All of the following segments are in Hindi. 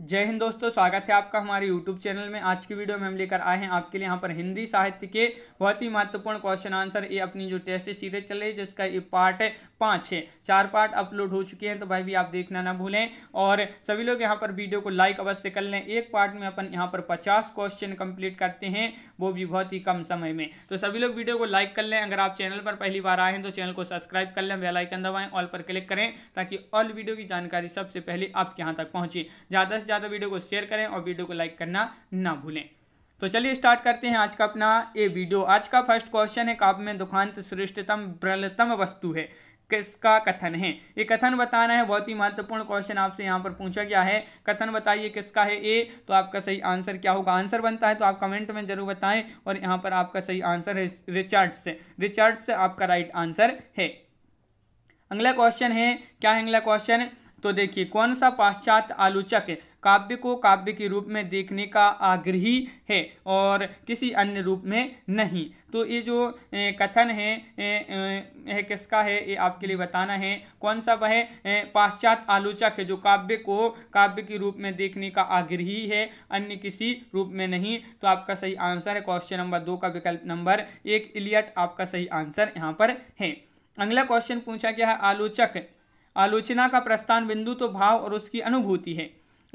जय हिंद दोस्तों स्वागत है आपका हमारे YouTube चैनल में आज की वीडियो में हम लेकर आए हैं आपके लिए यहाँ पर हिंदी साहित्य के बहुत ही महत्वपूर्ण क्वेश्चन आंसर ये अपनी जो टेस्ट सीरीज चल रही है जिसका ये पार्ट पाँच है चार पार्ट अपलोड हो चुके हैं तो भाई भी आप देखना ना भूलें और सभी लोग यहाँ पर वीडियो को लाइक अवश्य कर लें एक पार्ट में अपन यहाँ पर पचास क्वेश्चन कंप्लीट करते हैं वो भी बहुत ही कम समय में तो सभी लोग वीडियो को लाइक कर लें अगर आप चैनल पर पहली बार आए हैं तो चैनल को सब्सक्राइब कर लें बेलाइकन दबाएँ ऑल पर क्लिक करें ताकि ऑल वीडियो की जानकारी सबसे पहले आपके यहाँ तक पहुँचे ज़्यादा ज़्यादा वीडियो को शेयर करें और वीडियो को लाइक करना ना भूलें तो चलिए स्टार्ट करते हैं आज का अपना ये वीडियो आज का फर्स्ट क्वेश्चन है काव्य में दुखांत श्रेष्ठतम ब्रलतम वस्तु है किसका कथन है ये कथन बताना है बहुत ही महत्वपूर्ण क्वेश्चन आपसे यहाँ पर पूछा गया है कथन बताइए किसका है ए तो आपका सही आंसर क्या होगा आंसर बनता है तो आप कमेंट में जरूर बताएं और यहाँ पर आपका सही आंसर है रिचर्ड्स रिचर्ड्स आपका राइट आंसर है अगला क्वेश्चन है क्या है अगला क्वेश्चन तो देखिए कौन सा पाश्चात्य आलोचक काव्य को काव्य के रूप में देखने का आग्रही है और किसी अन्य रूप में नहीं तो ये जो कथन है यह किसका है ये आपके लिए बताना है कौन सा वह पाश्चात्य आलोचक है जो काव्य को काव्य के रूप में देखने का आग्रही है अन्य किसी रूप में नहीं तो आपका सही आंसर है क्वेश्चन नंबर दो का विकल्प नंबर एक इलियट आपका सही आंसर यहाँ पर है अगला क्वेश्चन पूछा गया है आलोचक आलोचना का प्रस्थान बिंदु तो भाव और उसकी अनुभूति है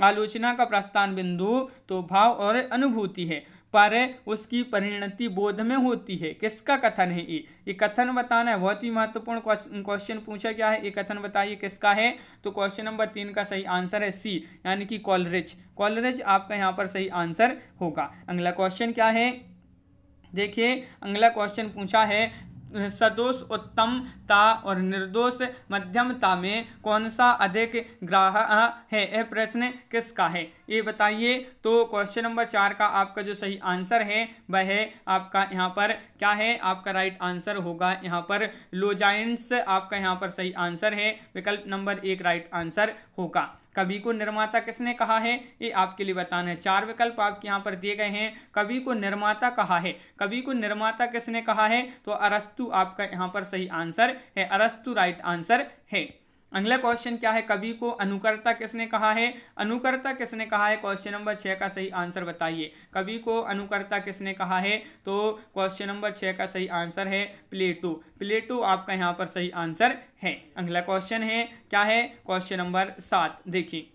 आलोचना का प्रस्थान बिंदु तो भाव और अनुभूति है पर उसकी परिणति बोध में होती है किसका कथन है ये ये कथन बताना है बहुत ही महत्वपूर्ण क्वेश्चन पूछा गया है ये कथन बताइए किसका है तो क्वेश्चन नंबर तीन का सही आंसर है सी यानी कि कॉलरेज कॉलरेज आपका यहाँ पर सही आंसर होगा अगला क्वेश्चन क्या है देखिए अगला क्वेश्चन पूछा है सदोष उत्तमता और निर्दोष मध्यमता में कौन सा अधिक ग्राह है यह प्रश्न किसका है ये बताइए तो क्वेश्चन नंबर चार का आपका जो सही आंसर है वह है आपका यहाँ पर क्या है आपका राइट आंसर होगा यहाँ पर लोजाइंस आपका यहाँ पर सही आंसर है विकल्प नंबर एक राइट आंसर होगा कवि को निर्माता किसने कहा है ये आपके लिए बताना है चार विकल्प आपके यहाँ पर दिए गए हैं कवि को निर्माता कहा है कवि को निर्माता किसने कहा है तो अरस्तु आपका यहाँ पर सही आंसर है अरस्तु राइट आंसर है अगला क्वेश्चन क्या है कवि को अनुकर्ता किसने कहा है अनुकर्ता किसने कहा है क्वेश्चन नंबर छः का सही आंसर बताइए कवि को अनुकर्ता किसने कहा है तो क्वेश्चन नंबर छः का सही आंसर है प्लेटो प्लेटो आपका यहाँ पर सही आंसर है अगला क्वेश्चन है क्या है क्वेश्चन नंबर सात देखिए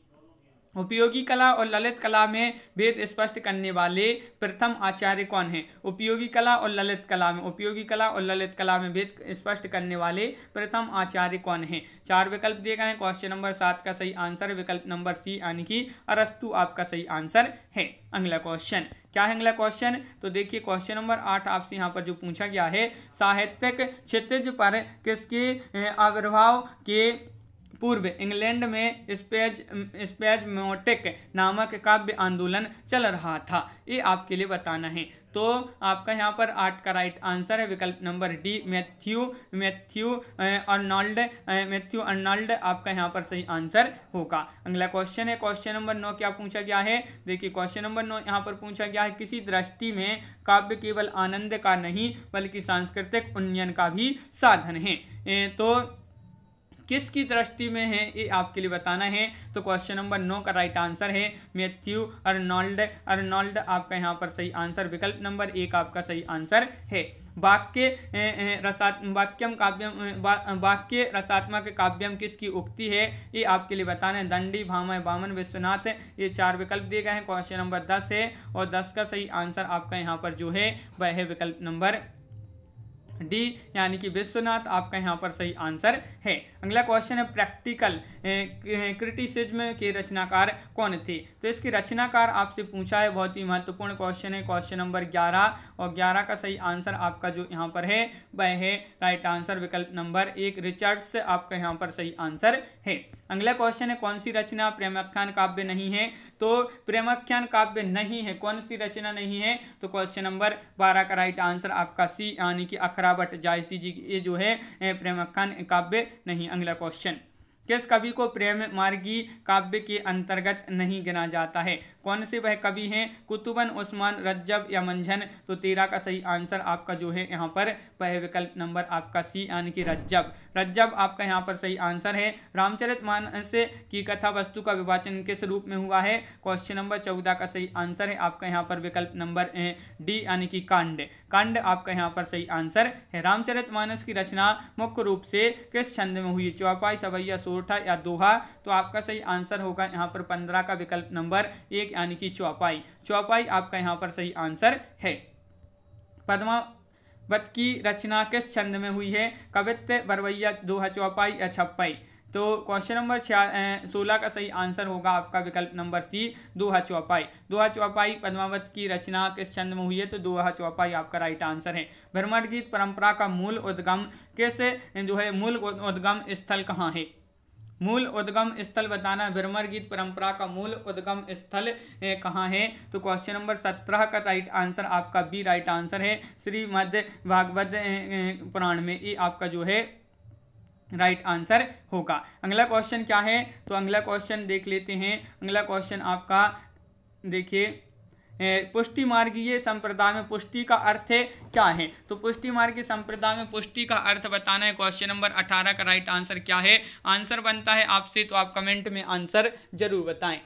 उपयोगी कला और ललित कला में भेद स्पष्ट करने वाले प्रथम आचार्य कौन हैं उपयोगी कला और ललित कला में उपयोगी कला और ललित कला में भेद स्पष्ट करने वाले प्रथम आचार्य कौन हैं चार विकल्प दिए गए हैं क्वेश्चन नंबर सात का सही आंसर विकल्प नंबर सी यानी कि अरस्तु आपका सही आंसर है अगला क्वेश्चन क्या है अगला क्वेश्चन तो देखिए क्वेश्चन नंबर आठ आपसे यहाँ पर जो पूछा गया है साहित्यिक क्षितिज पर किसके आविर्भाव के पूर्व इंग्लैंड में स्पेज स्पेजमोटिक नामक काव्य आंदोलन चल रहा था ये आपके लिए बताना है तो आपका यहाँ पर आठ का राइट आंसर है विकल्प number D Matthew Matthew Arnold Matthew Arnold आपका यहाँ पर सही आंसर होगा अगला क्वेश्चन है क्वेश्चन नंबर नौ क्या पूछा गया है देखिए क्वेश्चन नंबर नौ यहाँ पर पूछा गया है किसी दृष्टि में काव्य केवल आनंद का नहीं बल्कि सांस्कृतिक उन्नयन का भी साधन है तो किसकी दृष्टि में है ये आपके लिए बताना है तो क्वेश्चन नंबर नौ का राइट आंसर है मैथ्यू अर्नोल्ड अर्नोल्ड आपका यहाँ पर सही आंसर विकल्प नंबर एक आपका सही आंसर है वाक्य रसात वाक्यम काव्यम वाक्य बा, रसात्मक काव्यम किसकी उक्ति है ये आपके लिए बताना है दंडी भामय बामन विश्वनाथ ये चार विकल्प दिए गए हैं क्वेश्चन नंबर दस है और दस का सही आंसर आपका यहाँ पर जो है वह है विकल्प नंबर डी यानी कि विश्वनाथ आपका यहाँ पर सही आंसर है अगला क्वेश्चन है प्रैक्टिकल क्रिटिसिज्म के रचनाकार कौन थे तो इसके रचनाकार आपसे पूछा है बहुत ही महत्वपूर्ण क्वेश्चन है क्वेश्चन नंबर ग्यारह और ग्यारह का सही आंसर आपका जो यहाँ पर है वह है राइट आंसर विकल्प नंबर एक रिचर्ड्स आपका यहाँ पर सही आंसर है अगला क्वेश्चन है कौन सी रचना प्रेमाख्यान काव्य नहीं है तो प्रेमाख्यान काव्य नहीं है कौन सी रचना नहीं है तो क्वेश्चन नंबर बारह का राइट आंसर आपका सी यानी कि अखरावट जायसी जी ये जो है प्रेमाख्यान काव्य नहीं अगला क्वेश्चन किस कवि को प्रेम मार्गी काव्य के अंतर्गत नहीं गिना जाता है कौन से वह कवि हैं कुतुबन उस्मान रज्जब या मंझन तो तेरा का सही आंसर आपका जो है यहाँ पर वह विकल्प नंबर आपका सी यानी कि रज्जब रज्जब आपका यहाँ पर सही आंसर है रामचरित मानस की कथा वस्तु का विभाजन किस रूप में हुआ है क्वेश्चन नंबर चौदह का सही आंसर है आपका यहाँ पर विकल्प नंबर डी यानी कि कांड कांड आपका यहाँ पर सही आंसर है रामचरित की रचना मुख्य रूप से किस छंद में हुई चौपाई सवैया सोर दोठा या दोहा तो आपका सही आंसर होगा यहाँ पर पंद्रह का विकल्प नंबर एक यानी कि चौपाई चौपाई आपका यहाँ पर सही आंसर है पदमा वत की रचना किस छंद में हुई है कवित्य बरवैया दोहा चौपाई या छप्पाई तो क्वेश्चन नंबर छिया सोलह का सही आंसर होगा आपका विकल्प नंबर सी दोहा चौपाई दोहा चौपाई पद्मावत की रचना किस छंद में हुई है तो दोहा चौपाई आपका राइट आंसर है भ्रमण गीत परंपरा का मूल उद्गम किस जो है मूल उद्गम स्थल कहाँ है मूल उद्गम स्थल बताना भ्रमर गीत परंपरा का मूल उद्गम स्थल कहाँ है तो क्वेश्चन नंबर सत्रह का राइट आंसर आपका बी राइट आंसर है श्रीमद भागवत पुराण में ये आपका जो है राइट आंसर होगा अगला क्वेश्चन क्या है तो अगला क्वेश्चन देख लेते हैं अगला क्वेश्चन आपका देखिए पुष्टि मार्गीय संप्रदाय में पुष्टि का अर्थ है क्या है तो पुष्टि मार्गीय संप्रदाय में पुष्टि का अर्थ बताना है क्वेश्चन नंबर अठारह का राइट आंसर क्या है आंसर बनता है आपसे तो आप कमेंट में आंसर जरूर बताएं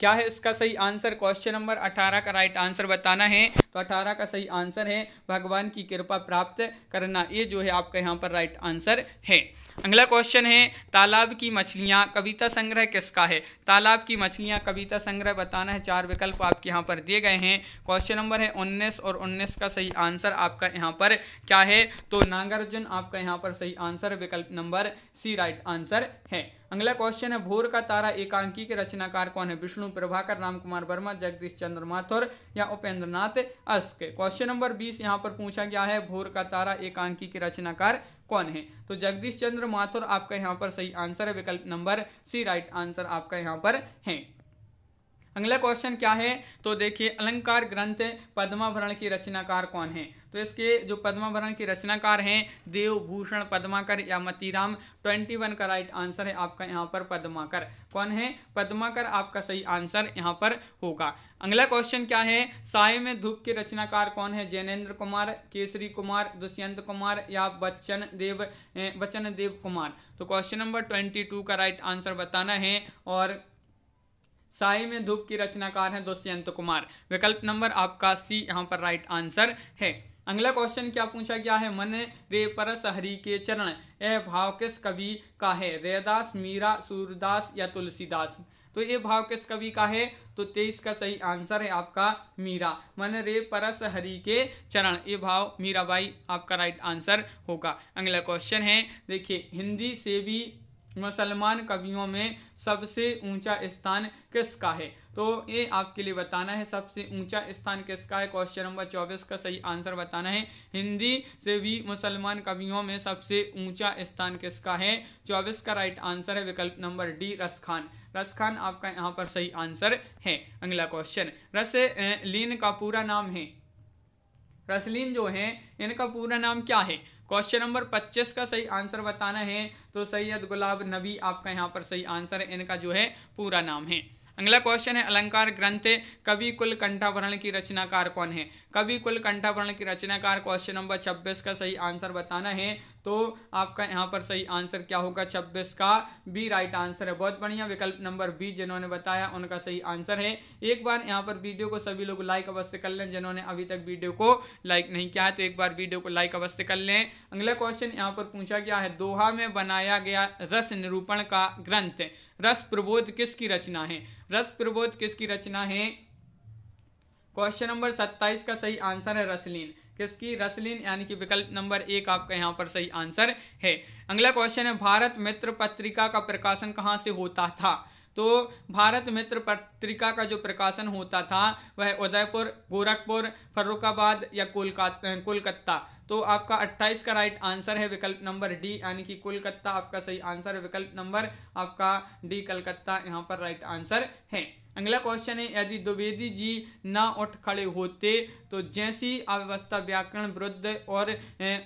क्या है इसका सही आंसर क्वेश्चन नंबर अठारह का राइट आंसर बताना है तो अठारह का सही आंसर है भगवान की कृपा प्राप्त करना ये जो है आपका यहाँ पर राइट आंसर है अगला क्वेश्चन है तालाब की मछलियाँ कविता संग्रह किसका है तालाब की मछलियाँ कविता संग्रह बताना है चार विकल्प आपके यहाँ पर दिए गए हैं क्वेश्चन नंबर है उन्नीस और उन्नीस का सही आंसर आपका यहाँ पर क्या है तो नागार्जुन आपका यहाँ पर सही आंसर विकल्प नंबर सी राइट आंसर है अगला क्वेश्चन है भोर का तारा एकांकी के रचनाकार कौन है विष्णु प्रभाकर रामकुमार वर्मा जगदीश चंद्र माथुर या उपेंद्र नाथ अस्क क्वेश्चन नंबर बीस यहाँ पर पूछा गया है भोर का तारा एकांकी के रचनाकार कौन है तो जगदीश चंद्र माथुर आपका यहाँ पर सही आंसर है विकल्प नंबर सी राइट आंसर आपका यहाँ पर है अगला क्वेश्चन क्या है तो देखिए अलंकार ग्रंथ पद्माभरण की रचनाकार कौन है तो इसके जो पद्माभरण की रचनाकार हैं देवभूषण पद्माकर या मतीराम ट्वेंटी वन का राइट आंसर है आपका यहाँ पर पद्माकर कौन है पद्माकर आपका सही आंसर यहाँ पर होगा अगला क्वेश्चन क्या है साय में धूप के रचनाकार कौन है जैनेन्द्र कुमार केसरी कुमार दुष्यंत कुमार या बच्चन देव बच्चन देव कुमार तो क्वेश्चन नंबर ट्वेंटी टू का राइट आंसर बताना है और साई में धूप की रचनाकार हैं दुष्यंत कुमार विकल्प नंबर आपका सी यहाँ पर राइट आंसर है अगला क्वेश्चन क्या पूछा गया है मन रे परस हरि के चरण यह भाव किस कवि का है रेदास मीरा सूरदास या तुलसीदास तो ये भाव किस कवि का है तो तेईस का सही आंसर है आपका मीरा मन रे परस हरि के चरण ये भाव मीरा मीराबाई आपका राइट आंसर होगा अगला क्वेश्चन है देखिए हिंदी से भी मुसलमान कवियों में सबसे ऊंचा स्थान किसका है तो ये आपके लिए बताना है सबसे ऊंचा स्थान किसका है क्वेश्चन नंबर चौबीस का सही आंसर बताना है हिंदी से भी मुसलमान कवियों में सबसे ऊंचा स्थान किसका है चौबीस का राइट आंसर है विकल्प नंबर डी रसखान रसखान आपका यहाँ पर सही आंसर है अगला क्वेश्चन रस लीन का पूरा नाम है रसलीन जो है इनका पूरा नाम क्या है क्वेश्चन नंबर 25 का सही आंसर बताना है तो सैयद गुलाब नबी आपका यहाँ पर सही आंसर है इनका जो है पूरा नाम है अगला क्वेश्चन है अलंकार ग्रंथ कवि कुल कंठाभरण की रचनाकार कौन है कवि कुल कंठाभरण की रचनाकार क्वेश्चन नंबर छब्बीस का सही आंसर बताना है तो आपका यहाँ पर सही आंसर क्या होगा छब्बीस का बी राइट आंसर है बहुत बढ़िया विकल्प नंबर बी जिन्होंने बताया उनका सही आंसर है एक बार यहाँ पर वीडियो को सभी लोग लाइक अवश्य कर लें जिन्होंने अभी तक वीडियो को लाइक नहीं किया है तो एक बार वीडियो को लाइक अवश्य कर लें अगला क्वेश्चन यहाँ पर पूछा गया है दोहा में बनाया गया रस निरूपण का ग्रंथ रस प्रबोध किसकी रचना है रस प्रबोध किसकी रचना है क्वेश्चन नंबर सत्ताईस का सही आंसर है रसलीन किसकी रसलीन यानी कि विकल्प नंबर एक आपका यहाँ पर सही आंसर है अगला क्वेश्चन है भारत मित्र पत्रिका का प्रकाशन कहाँ से होता था तो भारत मित्र पत्रिका का जो प्रकाशन होता था वह उदयपुर गोरखपुर फर्रुखाबाद या कोलकाता कोलकाता तो आपका 28 का राइट आंसर है विकल्प नंबर डी यानी कि कोलकाता आपका सही आंसर है विकल्प नंबर आपका डी कलकत्ता यहाँ पर राइट आंसर है अगला क्वेश्चन है यदि द्विवेदी जी ना उठ खड़े होते तो जैसी अव्यवस्था व्याकरण वृद्ध और ए,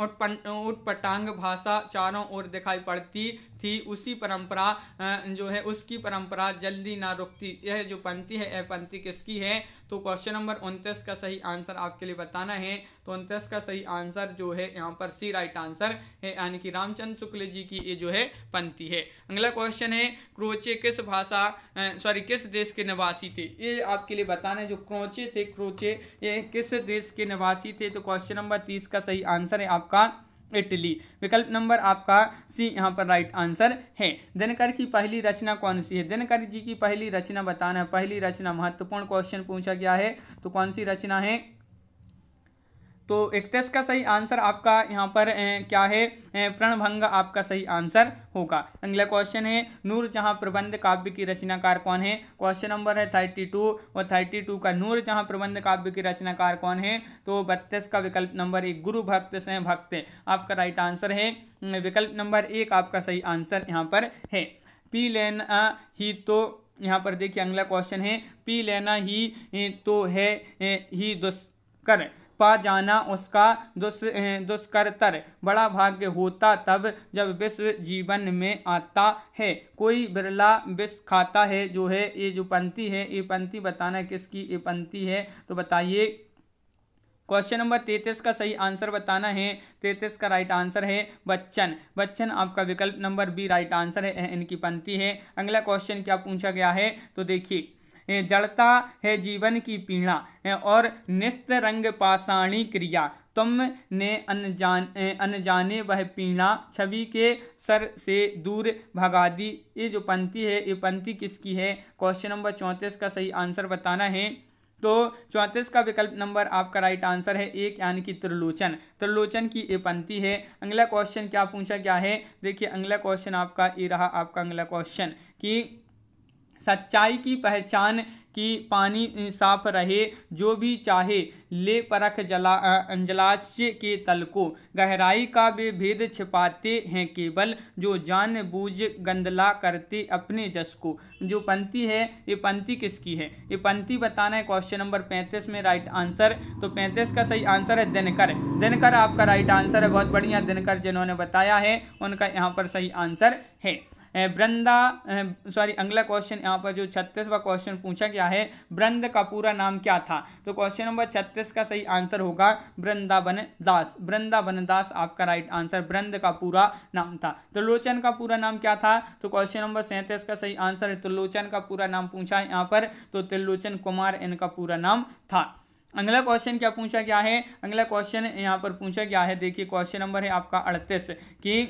उठ पटांग भाषा चारों ओर दिखाई पड़ती थी उसी परंपरा जो है उसकी परंपरा जल्दी ना रुकती यह जो पंक्ति है यह पंक्ति किसकी है तो क्वेश्चन नंबर उनतीस का सही आंसर आपके लिए बताना है तो उनतीस का सही आंसर जो है यहाँ पर सी राइट आंसर है यानी कि रामचंद्र शुक्ल जी की ये जो है पंक्ति है अगला क्वेश्चन है क्रोचे किस भाषा सॉरी किस देश के निवासी थे ये आपके लिए बताना है जो क्रोचे थे क्रोचे ये किस देश के निवासी थे तो क्वेश्चन नंबर तीस का सही आंसर है आप आपका इटली विकल्प नंबर आपका सी यहाँ पर राइट आंसर है दिनकर की पहली रचना कौन सी है दिनकर जी की पहली रचना बताना है पहली रचना महत्वपूर्ण क्वेश्चन पूछा गया है तो कौन सी रचना है तो इकतीस का सही आंसर आपका यहाँ पर ए, क्या है प्रणभंग आपका सही आंसर होगा अगला क्वेश्चन है नूर जहाँ प्रबंध काव्य की रचनाकार कौन है क्वेश्चन नंबर है थर्टी टू और थर्टी टू का नूर जहाँ प्रबंध काव्य की रचनाकार कौन है तो बत्तीस का विकल्प नंबर एक गुरु भक्त से भक्त आपका राइट आंसर है विकल्प नंबर एक आपका सही आंसर यहाँ पर है पी लेना ही तो यहाँ पर देखिए अगला क्वेश्चन है पी लेना ही तो है ही दुष्कर पा जाना उसका दुष् दुष्करतर बड़ा भाग्य होता तब जब विश्व जीवन में आता है कोई बिरला विष खाता है जो है ये जो पंक्ति है ये पंक्ति बताना किसकी ये पंक्ति है तो बताइए क्वेश्चन नंबर तैतीस का सही आंसर बताना है तैतीस का राइट आंसर है बच्चन बच्चन आपका विकल्प नंबर बी राइट आंसर है इनकी पंक्ति है अगला क्वेश्चन क्या पूछा गया है तो देखिए जड़ता है जीवन की पीड़ा और निस्तरंग पाषाणी क्रिया तुम ने अनजान अनजाने वह पीड़ा छवि के सर से दूर भगा दी ये जो पंक्ति है ये पंक्ति किसकी है क्वेश्चन नंबर चौंतीस का सही आंसर बताना है तो चौंतीस का विकल्प नंबर आपका राइट आंसर है एक यानी कि त्रिलोचन त्रिलोचन की ये पंक्ति है अगला क्वेश्चन क्या पूछा क्या है देखिए अगला क्वेश्चन आपका ये रहा आपका अगला क्वेश्चन कि सच्चाई की पहचान की पानी साफ रहे जो भी चाहे ले परख जला जलाशय के तल को गहराई का वे भेद छिपाते हैं केवल जो जान बूझ गंदला करते अपने जस को जो पंक्ति है ये पंक्ति किसकी है ये पंक्ति बताना है क्वेश्चन नंबर पैंतीस में राइट आंसर तो पैंतीस का सही आंसर है दिनकर दिनकर आपका राइट आंसर है बहुत बढ़िया दिनकर जिन्होंने बताया है उनका यहाँ पर सही आंसर है ब्रंदा सॉरी अगला क्वेश्चन यहाँ पर जो छत्तीसवा क्वेश्चन पूछा गया है ब्रंद का पूरा नाम क्या था तो क्वेश्चन नंबर छत्तीस का सही आंसर होगा वृंदावन दास वृंदावन दास आपका राइट आंसर बृंद का पूरा नाम था त्रिलोचन तो का पूरा नाम क्या था तो क्वेश्चन नंबर सैंतीस का सही आंसर है त्रिलोचन तो का पूरा नाम पूछा है यहाँ पर तो त्रिलोचन कुमार इनका पूरा नाम था अगला क्वेश्चन क्या पूछा गया है अगला क्वेश्चन यहाँ पर पूछा गया है देखिए क्वेश्चन नंबर है आपका अड़तीस कि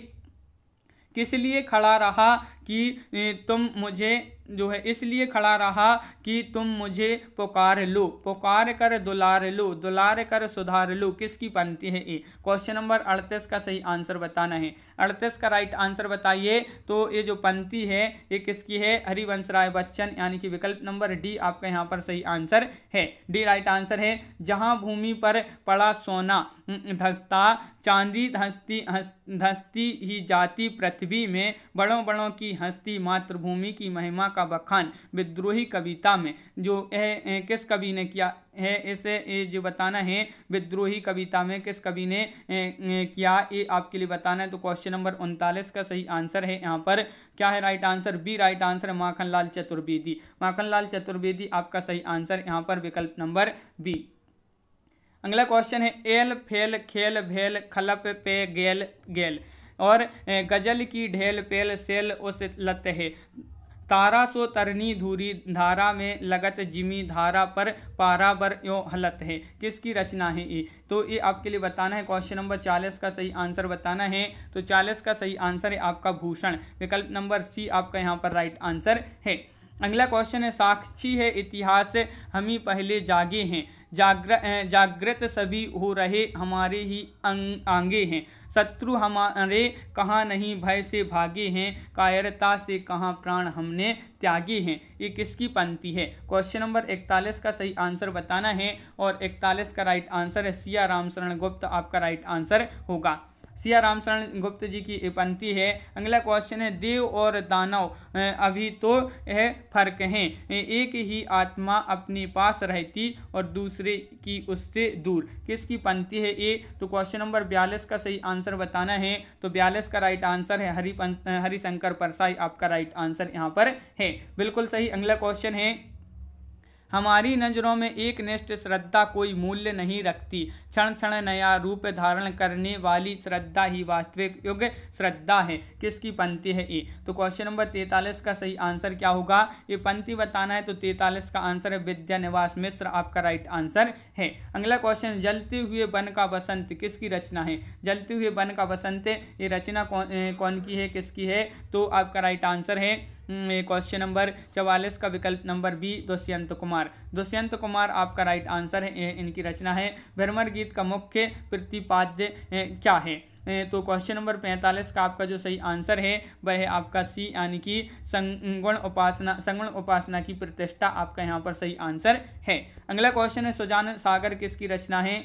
किस लिए खड़ा रहा कि तुम मुझे जो है इसलिए खड़ा रहा कि तुम मुझे पुकार लो पुकार कर दुलार लो दुलार कर सुधार लो किसकी पंक्ति है ये क्वेश्चन नंबर अड़तीस का सही आंसर बताना है अड़तीस का राइट आंसर बताइए तो ये जो पंक्ति है ये किसकी है हरिवंश राय बच्चन यानी कि विकल्प नंबर डी आपका यहाँ पर सही आंसर है डी राइट आंसर है जहाँ भूमि पर पड़ा सोना हम्म, धसता चांदी धस्ती धस्ती ही जाती पृथ्वी में बड़ों बड़ों की हस्ती मातृभूमि की महिमा का बखान विद्रोही कविता में जो है किस कवि ने किया है इसे जो बताना है विद्रोही कविता में किस कवि ने किया ये आपके लिए बताना है तो क्वेश्चन नंबर उनतालीस का सही आंसर है यहाँ पर क्या है right answer B right answer Makhanlal Chaturvedi Makhanlal Chaturvedi आपका सही आंसर यहाँ पर विकल्प नंबर बी अगला क्वेश्चन है एल फेल खेल भेल खलप पे गेल गेल और गजल की ढेल पेल सेल उस लत है तारा सो तरनी धूरी धारा में लगत जिमी धारा पर पारा बर यो हलत है किसकी रचना है ये तो ये आपके लिए बताना है क्वेश्चन नंबर चालीस का सही आंसर बताना है तो चालीस का सही आंसर है आपका भूषण विकल्प नंबर सी आपका यहाँ पर राइट आंसर है अगला क्वेश्चन है साक्षी है इतिहास हम ही पहले जागे हैं जाग्र जागृत सभी हो रहे हमारे ही अंग आगे हैं शत्रु हमारे कहाँ नहीं भय से भागे हैं कायरता से कहाँ प्राण हमने त्यागे हैं ये किसकी पंक्ति है क्वेश्चन नंबर इकतालीस का सही आंसर बताना है और इकतालीस का राइट आंसर है सिया शरण गुप्त आपका राइट आंसर होगा सिया रामचरण गुप्त जी की पंक्ति है अगला क्वेश्चन है देव और दानव अभी तो यह फर्क है एक ही आत्मा अपने पास रहती और दूसरे की उससे दूर किसकी पंक्ति है ए तो क्वेश्चन नंबर बयालीस का सही आंसर बताना है तो बयालीस का राइट आंसर है हरि हरिशंकर परसाई आपका राइट आंसर यहाँ पर है बिल्कुल सही अगला क्वेश्चन है हमारी नज़रों में एक निष्ठ श्रद्धा कोई मूल्य नहीं रखती क्षण क्षण नया रूप धारण करने वाली श्रद्धा ही वास्तविक युग श्रद्धा है किसकी पंक्ति है ए तो क्वेश्चन नंबर तैतालीस का सही आंसर क्या होगा ये पंक्ति बताना है तो तैतालीस का आंसर है विद्या निवास मिश्र आपका राइट आंसर है अगला क्वेश्चन जलते हुए वन का बसंत किसकी रचना है जलते हुए वन का बसंत ये रचना कौन कौन की है किसकी है तो आपका राइट आंसर है क्वेश्चन हम्म, नंबर चवालीस का विकल्प नंबर बी दुष्यंत कुमार दुष्यंत कुमार आपका राइट आंसर है इनकी रचना है भ्रमर गीत का मुख्य प्रतिपाद्य क्या है तो क्वेश्चन नंबर पैंतालीस का आपका जो सही आंसर है वह है आपका सी यानी कि संगुण उपासना संगुण उपासना की प्रतिष्ठा आपका यहाँ पर सही आंसर है अगला क्वेश्चन है सुजान सागर किसकी रचना है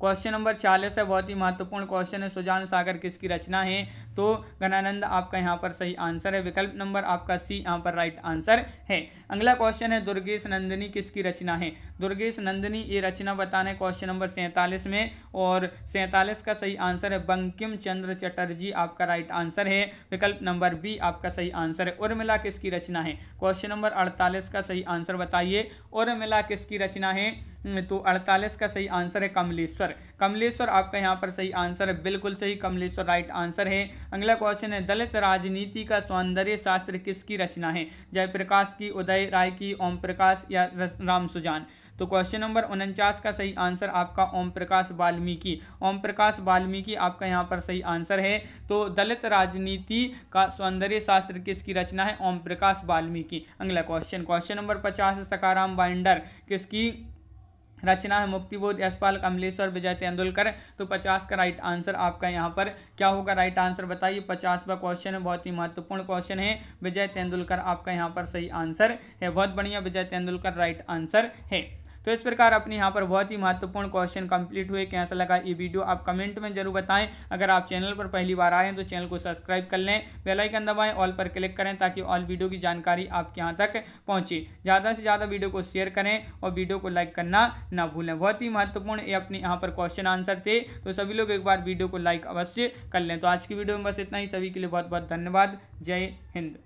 क्वेश्चन नंबर चालीस है बहुत ही महत्वपूर्ण क्वेश्चन है सुजान सागर किसकी रचना है तो गणानंद आपका यहाँ पर सही आंसर है विकल्प नंबर आपका सी यहाँ पर राइट आंसर है अगला क्वेश्चन है दुर्गेश नंदिनी किसकी रचना है दुर्गेश नंदिनी ये रचना बताना है क्वेश्चन नंबर सैंतालीस में और सैंतालीस का सही आंसर है बंकिम चंद्र चटर्जी आपका राइट आंसर है विकल्प नंबर बी आपका सही आंसर है उर्मिला किसकी रचना है क्वेश्चन नंबर अड़तालीस का सही आंसर बताइए उर्मिला किसकी रचना है तो अड़तालीस का सही आंसर है कमलेश्वर कमलेश्वर आपका यहाँ पर सही आंसर है बिल्कुल सही कमलेश्वर राइट आंसर है अगला क्वेश्चन है दलित राजनीति का सौंदर्य शास्त्र किसकी रचना है जयप्रकाश की उदय राय की ओम प्रकाश या राम सुजान तो क्वेश्चन नंबर उनचास का सही आंसर आपका ओम प्रकाश वाल्मीकि ओम प्रकाश वाल्मीकि आपका यहाँ पर सही आंसर है तो दलित राजनीति का सौंदर्य शास्त्र किसकी रचना है ओम प्रकाश वाल्मीकि अगला क्वेश्चन क्वेश्चन नंबर पचास सकाराम बाइंडर किसकी रचना है मुक्तिबोध यशपाल कमलेश्वर विजय तेंदुलकर तो पचास का राइट आंसर आपका यहाँ पर क्या होगा राइट आंसर बताइए पचासवा क्वेश्चन है बहुत ही महत्वपूर्ण क्वेश्चन है विजय तेंदुलकर आपका यहाँ पर सही आंसर है बहुत बढ़िया विजय तेंदुलकर राइट आंसर है तो इस प्रकार अपने यहाँ पर बहुत ही महत्वपूर्ण क्वेश्चन कंप्लीट हुए कैसा लगा ये वीडियो आप कमेंट में जरूर बताएं अगर आप चैनल पर पहली बार आए हैं तो चैनल को सब्सक्राइब कर लें बेलाइकन दबाएं ऑल पर क्लिक करें ताकि ऑल वीडियो की जानकारी आपके यहाँ तक पहुँचे ज़्यादा से ज़्यादा वीडियो को शेयर करें और वीडियो को लाइक करना ना भूलें बहुत ही महत्वपूर्ण ये अपने यहाँ पर क्वेश्चन आंसर थे तो सभी लोग एक बार वीडियो को लाइक अवश्य कर लें तो आज की वीडियो में बस इतना ही सभी के लिए बहुत बहुत धन्यवाद जय हिंद